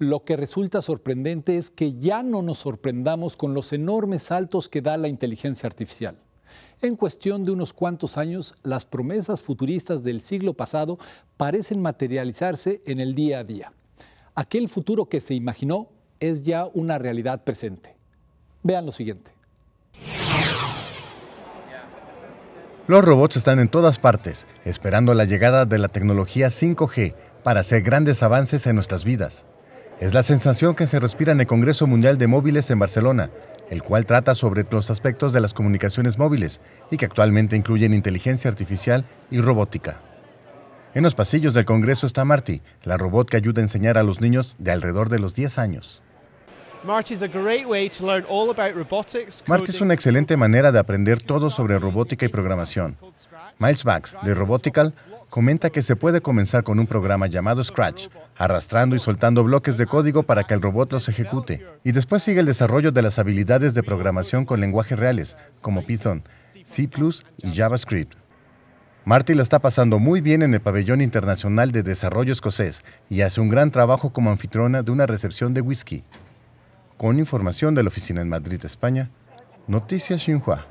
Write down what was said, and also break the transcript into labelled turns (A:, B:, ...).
A: Lo que resulta sorprendente es que ya no nos sorprendamos con los enormes saltos que da la inteligencia artificial. En cuestión de unos cuantos años, las promesas futuristas del siglo pasado parecen materializarse en el día a día. Aquel futuro que se imaginó es ya una realidad presente. Vean lo siguiente.
B: Los robots están en todas partes, esperando la llegada de la tecnología 5G para hacer grandes avances en nuestras vidas. Es la sensación que se respira en el Congreso Mundial de Móviles en Barcelona, el cual trata sobre los aspectos de las comunicaciones móviles y que actualmente incluyen inteligencia artificial y robótica. En los pasillos del Congreso está Marty, la robot que ayuda a enseñar a los niños de alrededor de los 10 años.
C: Marty es
B: una excelente manera de aprender todo sobre robótica y programación. Miles Bax, de Robotical, comenta que se puede comenzar con un programa llamado Scratch, arrastrando y soltando bloques de código para que el robot los ejecute. Y después sigue el desarrollo de las habilidades de programación con lenguajes reales, como Python, C ⁇ y JavaScript. Marty la está pasando muy bien en el Pabellón Internacional de Desarrollo Escocés y hace un gran trabajo como anfitriona de una recepción de whisky. Con información de la oficina en Madrid, España, Noticias Xinhua.